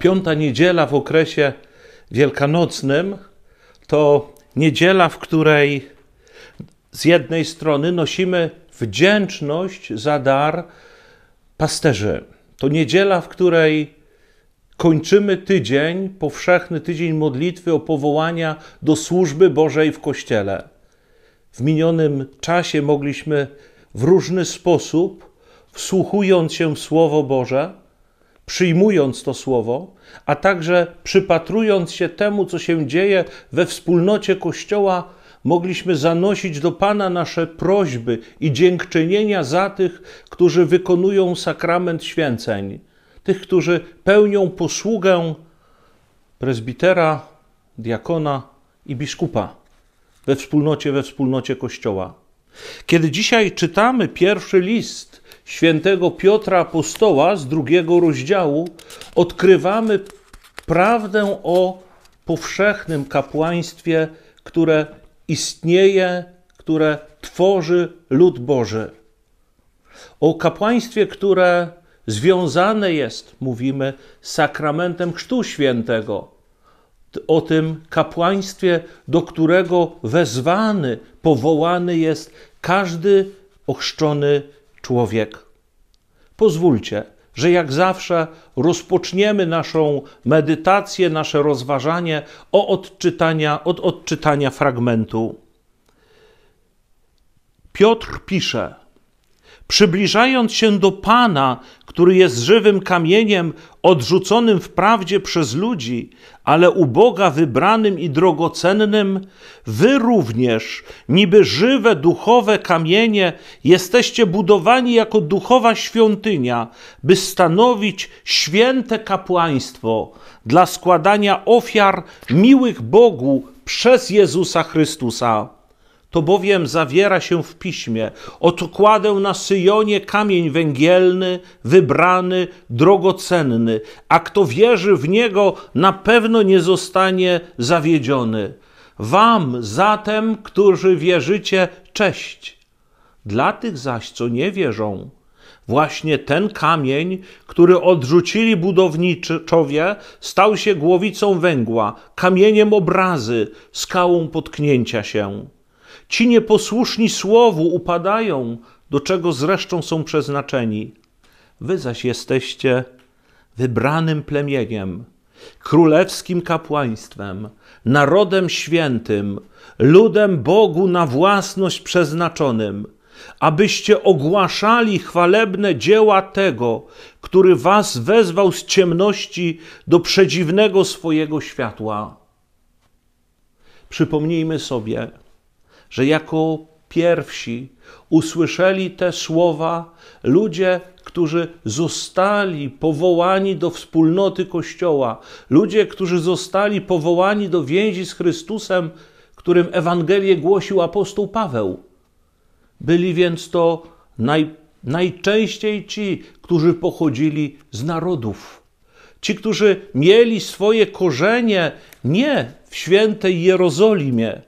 piąta niedziela w okresie wielkanocnym to niedziela, w której z jednej strony nosimy wdzięczność za dar pasterzy. To niedziela, w której kończymy tydzień, powszechny tydzień modlitwy o powołania do służby Bożej w Kościele. W minionym czasie mogliśmy w różny sposób, wsłuchując się w Słowo Boże, przyjmując to słowo, a także przypatrując się temu, co się dzieje we wspólnocie Kościoła, mogliśmy zanosić do Pana nasze prośby i dziękczynienia za tych, którzy wykonują sakrament święceń, tych, którzy pełnią posługę prezbitera, diakona i biskupa we wspólnocie, we wspólnocie Kościoła. Kiedy dzisiaj czytamy pierwszy list świętego Piotra Apostoła z drugiego rozdziału odkrywamy prawdę o powszechnym kapłaństwie, które istnieje, które tworzy lud Boży. O kapłaństwie, które związane jest, mówimy, z sakramentem Chrztu Świętego. O tym kapłaństwie, do którego wezwany, powołany jest każdy ochrzczony człowiek pozwólcie, że jak zawsze rozpoczniemy naszą medytację, nasze rozważanie o odczytania, od odczytania fragmentu. Piotr pisze: przybliżając się do Pana, który jest żywym kamieniem, odrzuconym wprawdzie przez ludzi, ale u Boga wybranym i drogocennym, wy również, niby żywe duchowe kamienie, jesteście budowani jako duchowa świątynia, by stanowić święte kapłaństwo dla składania ofiar miłych Bogu przez Jezusa Chrystusa. To bowiem zawiera się w piśmie: Oto kładę na Syjonie kamień węgielny, wybrany, drogocenny, a kto wierzy w niego, na pewno nie zostanie zawiedziony. Wam zatem, którzy wierzycie, cześć. Dla tych zaś, co nie wierzą, Właśnie ten kamień, który odrzucili budowniczowie, stał się głowicą węgła, kamieniem obrazy, skałą potknięcia się. Ci nieposłuszni słowu upadają, do czego zresztą są przeznaczeni. Wy zaś jesteście wybranym plemieniem, królewskim kapłaństwem, narodem świętym, ludem Bogu na własność przeznaczonym, abyście ogłaszali chwalebne dzieła tego, który was wezwał z ciemności do przedziwnego swojego światła. Przypomnijmy sobie, że jako pierwsi usłyszeli te słowa ludzie, którzy zostali powołani do wspólnoty Kościoła, ludzie, którzy zostali powołani do więzi z Chrystusem, którym Ewangelię głosił apostoł Paweł. Byli więc to naj, najczęściej ci, którzy pochodzili z narodów. Ci, którzy mieli swoje korzenie nie w świętej Jerozolimie,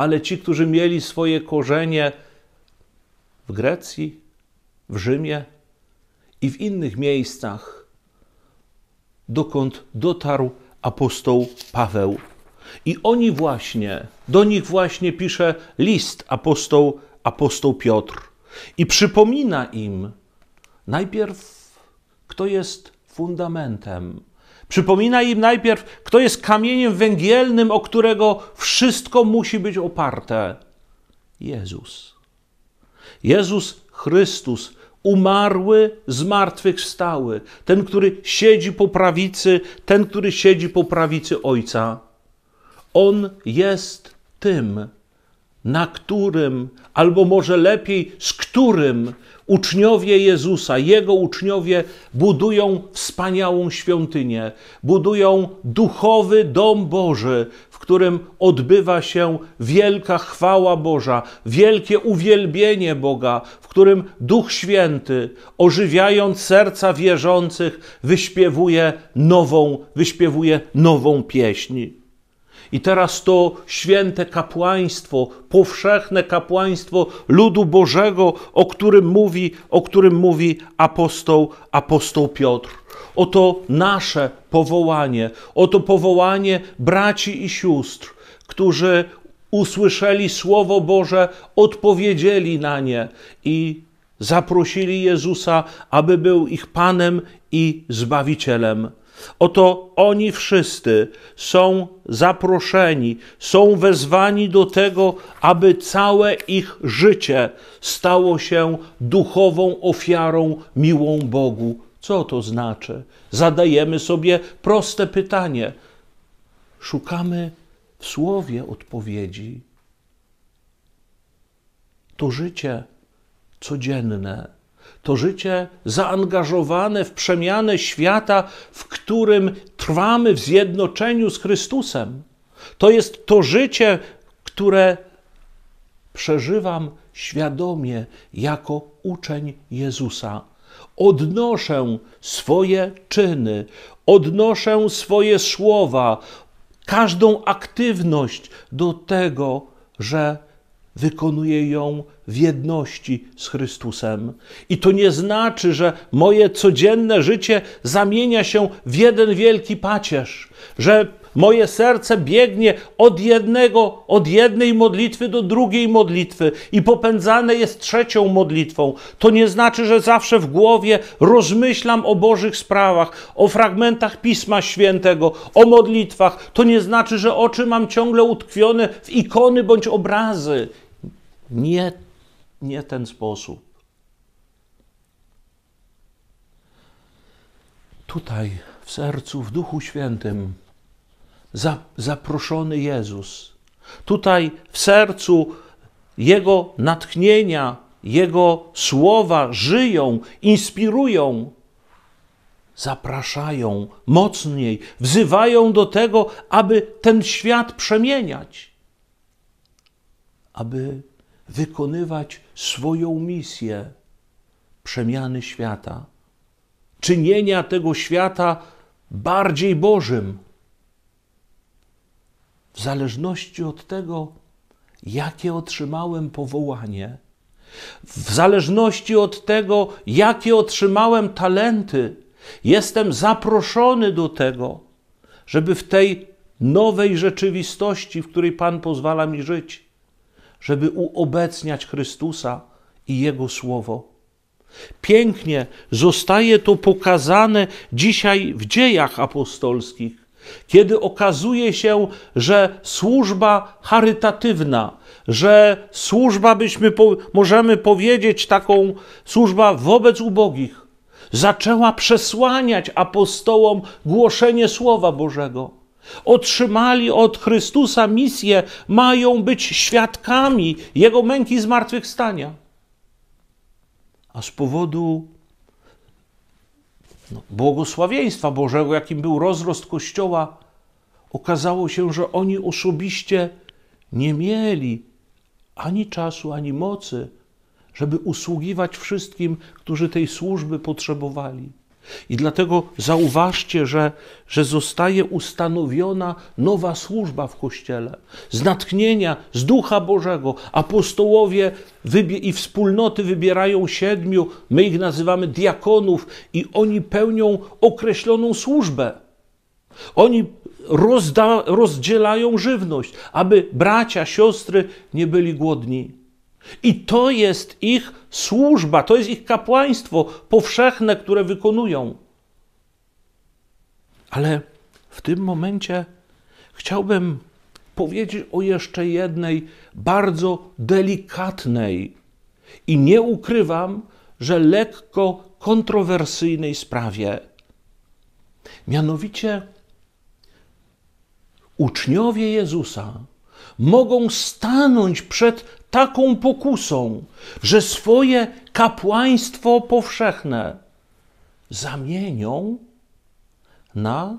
ale ci, którzy mieli swoje korzenie w Grecji, w Rzymie i w innych miejscach, dokąd dotarł apostoł Paweł. I oni właśnie, do nich właśnie pisze list apostoł, apostoł Piotr. I przypomina im najpierw, kto jest fundamentem Przypomina im najpierw, kto jest kamieniem węgielnym, o którego wszystko musi być oparte. Jezus. Jezus Chrystus, umarły, zmartwychwstały, ten, który siedzi po prawicy, ten, który siedzi po prawicy Ojca. On jest tym, na którym, albo może lepiej, z którym uczniowie Jezusa, jego uczniowie budują wspaniałą świątynię, budują duchowy dom Boży, w którym odbywa się wielka chwała Boża, wielkie uwielbienie Boga, w którym Duch Święty, ożywiając serca wierzących, wyśpiewuje nową, wyśpiewuje nową pieśń. I teraz to święte kapłaństwo, powszechne kapłaństwo ludu Bożego, o którym mówi, o którym mówi apostoł, apostoł Piotr. Oto nasze powołanie, oto powołanie braci i sióstr, którzy usłyszeli Słowo Boże, odpowiedzieli na nie i zaprosili Jezusa, aby był ich Panem i Zbawicielem. Oto oni wszyscy są zaproszeni, są wezwani do tego, aby całe ich życie stało się duchową ofiarą miłą Bogu. Co to znaczy? Zadajemy sobie proste pytanie. Szukamy w słowie odpowiedzi. To życie codzienne to życie zaangażowane w przemianę świata, w którym trwamy w zjednoczeniu z Chrystusem. To jest to życie, które przeżywam świadomie jako uczeń Jezusa. Odnoszę swoje czyny, odnoszę swoje słowa, każdą aktywność do tego, że Wykonuję ją w jedności z Chrystusem. I to nie znaczy, że moje codzienne życie zamienia się w jeden wielki pacierz, że Moje serce biegnie od jednego, od jednej modlitwy do drugiej modlitwy i popędzane jest trzecią modlitwą. To nie znaczy, że zawsze w głowie rozmyślam o Bożych sprawach, o fragmentach Pisma Świętego, o modlitwach. To nie znaczy, że oczy mam ciągle utkwione w ikony bądź obrazy. Nie, nie ten sposób. Tutaj, w sercu, w Duchu Świętym zaproszony Jezus. Tutaj w sercu Jego natchnienia, Jego słowa żyją, inspirują, zapraszają mocniej, wzywają do tego, aby ten świat przemieniać, aby wykonywać swoją misję przemiany świata, czynienia tego świata bardziej Bożym w zależności od tego, jakie otrzymałem powołanie, w zależności od tego, jakie otrzymałem talenty, jestem zaproszony do tego, żeby w tej nowej rzeczywistości, w której Pan pozwala mi żyć, żeby uobecniać Chrystusa i Jego Słowo. Pięknie zostaje to pokazane dzisiaj w dziejach apostolskich. Kiedy okazuje się, że służba charytatywna, że służba, byśmy po, możemy powiedzieć, taką służba wobec ubogich, zaczęła przesłaniać apostołom głoszenie Słowa Bożego. Otrzymali od Chrystusa misję, mają być świadkami Jego męki i zmartwychwstania. A z powodu no, błogosławieństwa Bożego, jakim był rozrost Kościoła, okazało się, że oni osobiście nie mieli ani czasu, ani mocy, żeby usługiwać wszystkim, którzy tej służby potrzebowali. I dlatego zauważcie, że, że zostaje ustanowiona nowa służba w Kościele. Z natchnienia, z Ducha Bożego, apostołowie i wspólnoty wybierają siedmiu, my ich nazywamy diakonów, i oni pełnią określoną służbę. Oni rozdzielają żywność, aby bracia, siostry nie byli głodni i to jest ich służba, to jest ich kapłaństwo powszechne, które wykonują. Ale w tym momencie chciałbym powiedzieć o jeszcze jednej bardzo delikatnej i nie ukrywam, że lekko kontrowersyjnej sprawie. Mianowicie uczniowie Jezusa mogą stanąć przed taką pokusą, że swoje kapłaństwo powszechne zamienią na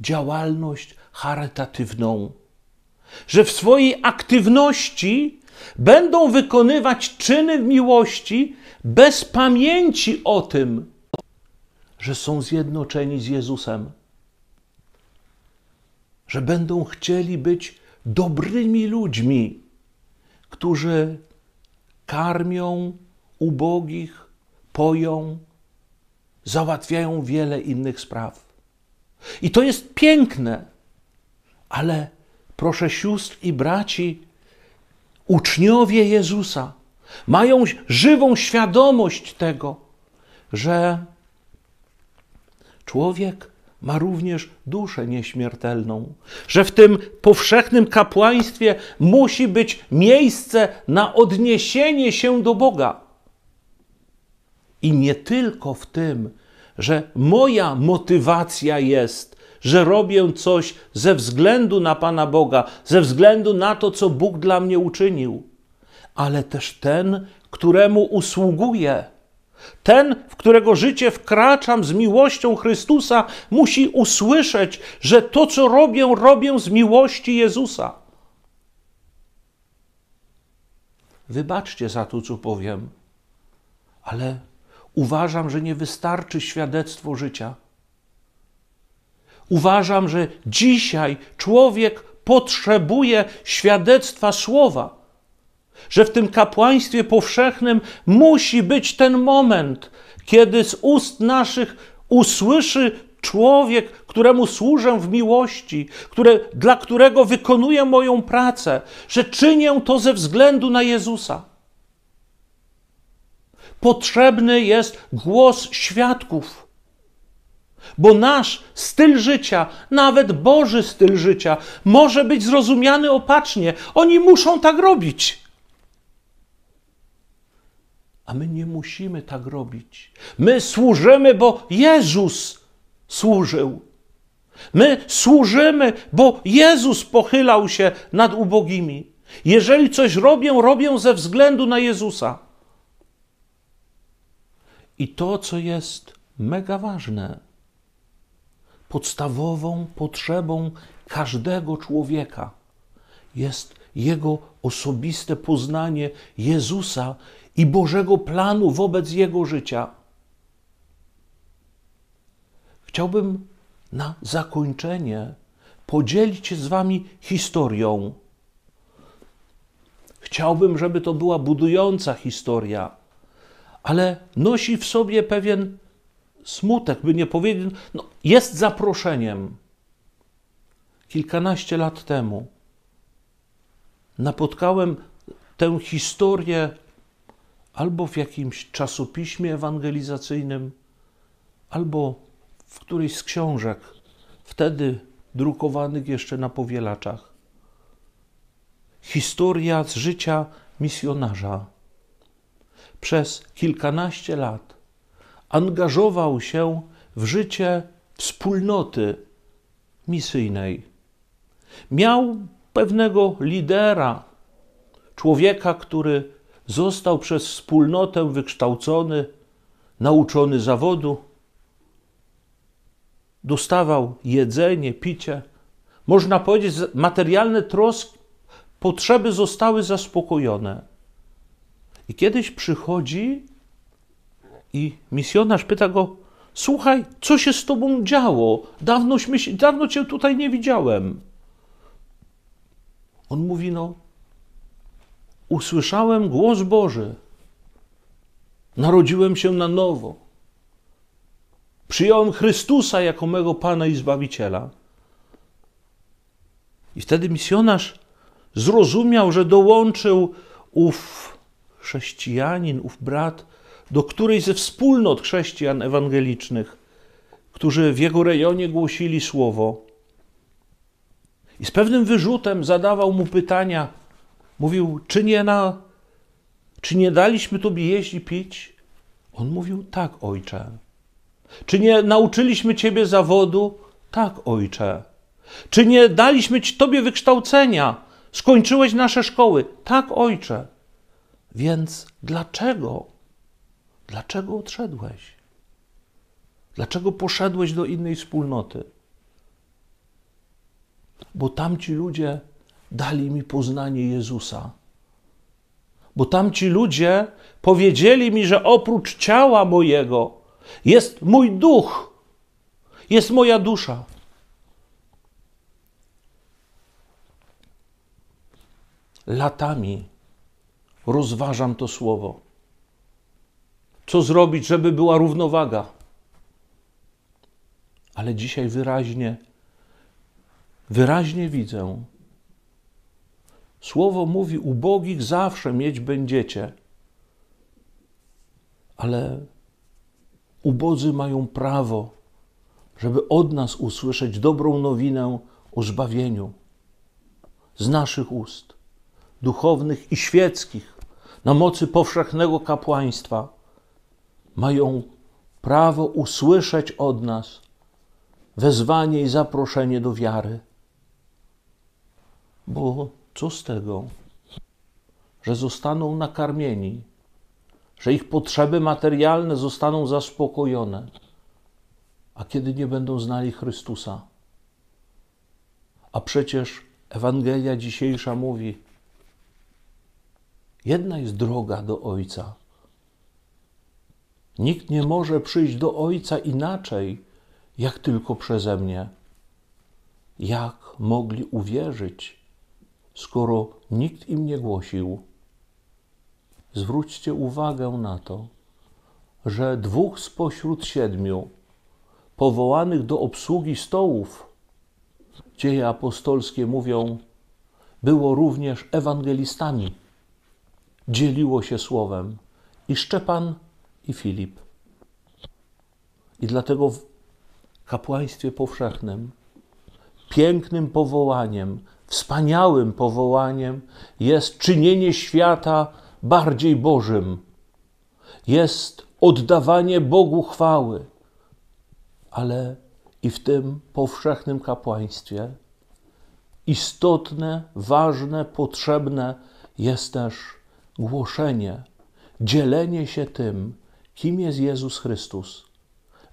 działalność charytatywną, że w swojej aktywności będą wykonywać czyny miłości bez pamięci o tym, że są zjednoczeni z Jezusem, że będą chcieli być dobrymi ludźmi którzy karmią ubogich, poją, załatwiają wiele innych spraw. I to jest piękne, ale proszę sióstr i braci, uczniowie Jezusa mają żywą świadomość tego, że człowiek ma również duszę nieśmiertelną, że w tym powszechnym kapłaństwie musi być miejsce na odniesienie się do Boga. I nie tylko w tym, że moja motywacja jest, że robię coś ze względu na Pana Boga, ze względu na to, co Bóg dla mnie uczynił, ale też ten, któremu usługuję ten, w którego życie wkraczam z miłością Chrystusa, musi usłyszeć, że to, co robię, robię z miłości Jezusa. Wybaczcie za to, co powiem, ale uważam, że nie wystarczy świadectwo życia. Uważam, że dzisiaj człowiek potrzebuje świadectwa słowa że w tym kapłaństwie powszechnym musi być ten moment, kiedy z ust naszych usłyszy człowiek, któremu służę w miłości, które, dla którego wykonuję moją pracę, że czynię to ze względu na Jezusa. Potrzebny jest głos świadków, bo nasz styl życia, nawet Boży styl życia, może być zrozumiany opacznie. Oni muszą tak robić. A my nie musimy tak robić. My służymy, bo Jezus służył. My służymy, bo Jezus pochylał się nad ubogimi. Jeżeli coś robię, robię ze względu na Jezusa. I to, co jest mega ważne, podstawową potrzebą każdego człowieka jest jego osobiste poznanie Jezusa i Bożego planu wobec jego życia. Chciałbym na zakończenie podzielić się z Wami historią. Chciałbym, żeby to była budująca historia, ale nosi w sobie pewien smutek, by nie powiedzieć, no, jest zaproszeniem. Kilkanaście lat temu napotkałem tę historię albo w jakimś czasopiśmie ewangelizacyjnym, albo w którejś z książek, wtedy drukowanych jeszcze na powielaczach. Historia z życia misjonarza. Przez kilkanaście lat angażował się w życie wspólnoty misyjnej. Miał pewnego lidera, człowieka, który został przez wspólnotę wykształcony, nauczony zawodu, dostawał jedzenie, picie. Można powiedzieć, materialne troski, potrzeby zostały zaspokojone. I kiedyś przychodzi i misjonarz pyta go: Słuchaj, co się z tobą działo? Dawnośmy, dawno cię tutaj nie widziałem. On mówi: No, usłyszałem głos Boży, narodziłem się na nowo, przyjąłem Chrystusa jako mego Pana i Zbawiciela. I wtedy misjonarz zrozumiał, że dołączył ów chrześcijanin, ów brat do którejś ze wspólnot chrześcijan ewangelicznych, którzy w jego rejonie głosili słowo i z pewnym wyrzutem zadawał mu pytania. Mówił, czy nie, na, czy nie daliśmy Tobie jeść i pić? On mówił, tak, ojcze. Czy nie nauczyliśmy Ciebie zawodu? Tak, ojcze. Czy nie daliśmy ci, Tobie wykształcenia? Skończyłeś nasze szkoły? Tak, ojcze. Więc dlaczego? Dlaczego odszedłeś? Dlaczego poszedłeś do innej wspólnoty? bo tamci ludzie dali mi poznanie Jezusa. Bo tamci ludzie powiedzieli mi, że oprócz ciała mojego jest mój duch, jest moja dusza. Latami rozważam to słowo. Co zrobić, żeby była równowaga? Ale dzisiaj wyraźnie Wyraźnie widzę. Słowo mówi: ubogich zawsze mieć będziecie, ale ubodzy mają prawo, żeby od nas usłyszeć dobrą nowinę o zbawieniu z naszych ust, duchownych i świeckich, na mocy powszechnego kapłaństwa, mają prawo usłyszeć od nas wezwanie i zaproszenie do wiary. Bo co z tego, że zostaną nakarmieni, że ich potrzeby materialne zostaną zaspokojone, a kiedy nie będą znali Chrystusa? A przecież Ewangelia dzisiejsza mówi: Jedna jest droga do Ojca. Nikt nie może przyjść do Ojca inaczej, jak tylko przeze mnie. Jak mogli uwierzyć, skoro nikt im nie głosił. Zwróćcie uwagę na to, że dwóch spośród siedmiu powołanych do obsługi stołów, dzieje apostolskie mówią, było również ewangelistami. Dzieliło się słowem i Szczepan, i Filip. I dlatego w kapłaństwie powszechnym, pięknym powołaniem, wspaniałym powołaniem jest czynienie świata bardziej Bożym, jest oddawanie Bogu chwały, ale i w tym powszechnym kapłaństwie istotne, ważne, potrzebne jest też głoszenie, dzielenie się tym, kim jest Jezus Chrystus,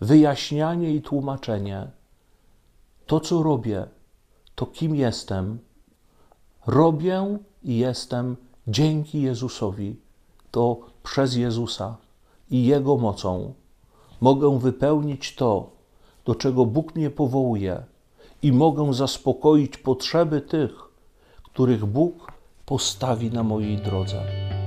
wyjaśnianie i tłumaczenie. To, co robię, to kim jestem, Robię i jestem dzięki Jezusowi. To przez Jezusa i Jego mocą mogę wypełnić to, do czego Bóg mnie powołuje i mogę zaspokoić potrzeby tych, których Bóg postawi na mojej drodze.